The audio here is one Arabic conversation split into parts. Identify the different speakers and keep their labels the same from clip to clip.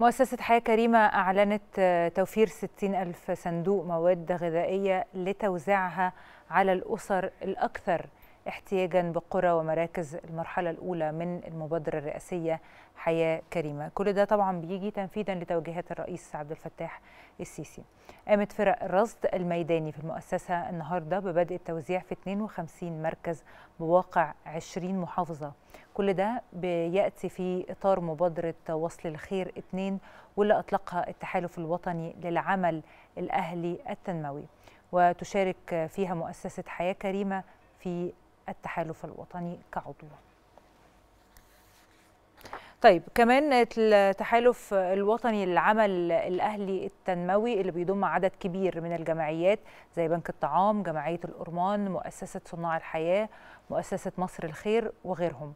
Speaker 1: مؤسسة حياة كريمة أعلنت آه، توفير 60 ألف صندوق مواد غذائية لتوزيعها على الأسر الأكثر احتياجا بقرى ومراكز المرحلة الأولى من المبادرة الرئاسية حياة كريمة كل ده طبعا بيجي تنفيذا لتوجيهات الرئيس عبد الفتاح السيسي قامت فرق الرصد الميداني في المؤسسة النهاردة ببدء التوزيع في 52 مركز بواقع 20 محافظة كل ده بيأتي في إطار مبادرة وصل الخير 2 واللي أطلقها التحالف الوطني للعمل الأهلي التنموي وتشارك فيها مؤسسة حياة كريمة في التحالف الوطني كعضو طيب كمان التحالف الوطني للعمل الاهلي التنموي اللي بيضم عدد كبير من الجمعيات زي بنك الطعام جمعيه الارمان مؤسسه صناع الحياه مؤسسه مصر الخير وغيرهم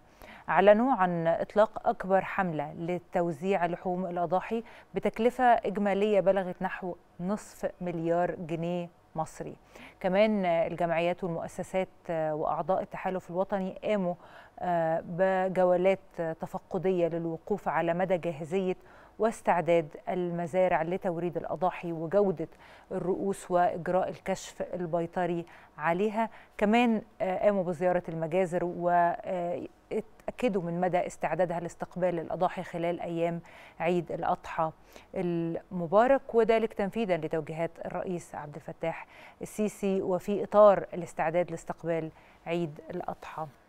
Speaker 1: اعلنوا عن اطلاق اكبر حمله لتوزيع لحوم الاضاحي بتكلفه اجماليه بلغت نحو نصف مليار جنيه مصري كمان الجمعيات والمؤسسات آه، وأعضاء التحالف الوطني قاموا آه، بجولات تفقدية للوقوف على مدى جاهزية واستعداد المزارع لتوريد الأضاحي وجودة الرؤوس وإجراء الكشف البيطري عليها كمان آه، قاموا بزيارة المجازر و آه، اتأكدوا من مدى استعدادها لاستقبال الأضاحي خلال أيام عيد الأضحى المبارك وذلك تنفيذا لتوجيهات الرئيس عبد الفتاح السيسي وفي إطار الاستعداد لاستقبال عيد الأضحى